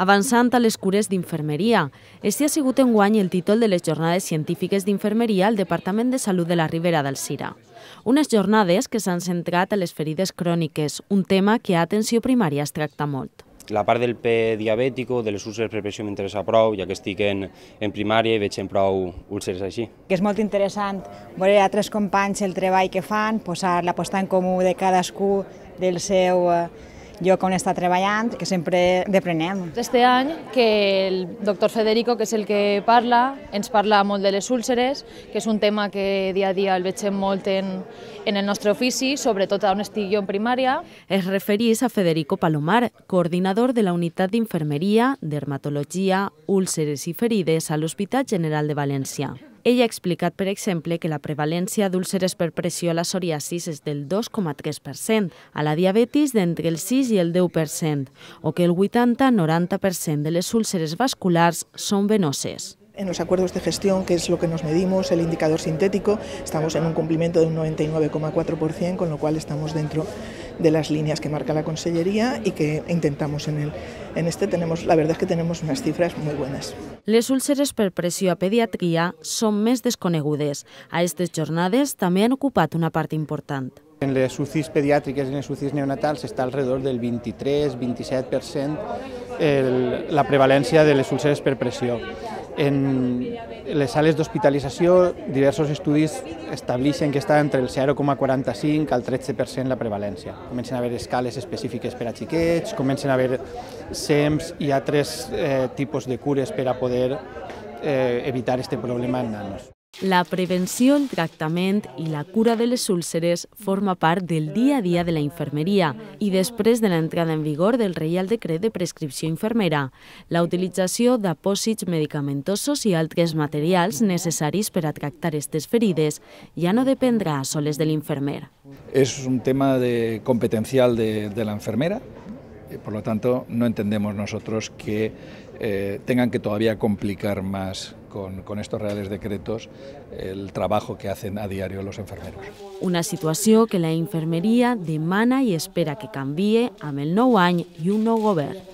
avançant a les cures d'infermeria. Este ha sigut enguany el títol de les Jornades Científiques d'Infermeria al Departament de Salut de la Ribera del Sira. Unes jornades que s'han centrat a les ferides cròniques, un tema que a Atenció Primària es tracta molt la part del diabètic, de les úlceres per pressió m'interessa prou, ja que estic en, en primària i veig en prou úlceres així. Que és molt interessant veure altres companys el treball que fan, posar la posta en comú de cadascú del seu, eh, jo com està treballant, que sempre deprenem. Este any que el doctor Federico, que és el que parla, ens parla molt de les úlceres, que és un tema que dia a dia el veiem molt en, en el nostre ofici, sobretot on estic jo en primària. Es referís a Federico Palomar, coordinador de la Unitat d'Infermeria, Dermatologia, Úlceres i Ferides a l'Hospital General de València. Ella ha explicat, per que la prevalència d'úlceres per pressió a la psoriasis es del 2,3%, a la diabetes de entre el 6 y el 10%, o que el 80-90% de les úlceres vasculares son venoses. En los acuerdos de gestión, que es lo que nos medimos, el indicador sintético, estamos en un cumplimiento de un 99,4%, con lo cual estamos dentro de las líneas que marca la Consellería y que intentamos en el en este tenemos la verdad es que tenemos unes xifres molt bones. Les úlceres per pressió a pediatria són més desconegudes. A aquestes jornades també han ocupat una part important. En les UCIs pediàtriques i en les UCIs neonatals està alrededor del 23-27% la prevalència de les úlceres per pressió. En les sales d'hospitalització, diversos estudis estableixen que està entre el 0,45 al 13% la prevalència. Comencen a haver escales específiques per a xiquets, comencen a haver SEMS i altres eh, tipus de cures per a poder eh, evitar aquest problema en nanos. La prevenció, el tractament i la cura de les úlceres forma part del dia a dia de la infermeria i després de l'entrada en vigor del Reial Decret de Prescripció Infermera, la utilització d'apòsits medicamentosos i altres materials necessaris per a tractar aquestes ferides ja no dependrà a soles de l'infermer. És un tema de competencial de, de la eh, per lo tanto no entendemos nosotros que eh, tengan que todavía complicar más con, estos reales decretos el trabajo que hacen a diario los enfermeros. Una situación que la enfermería demana y espera que cambie a el nou any i un nou govern.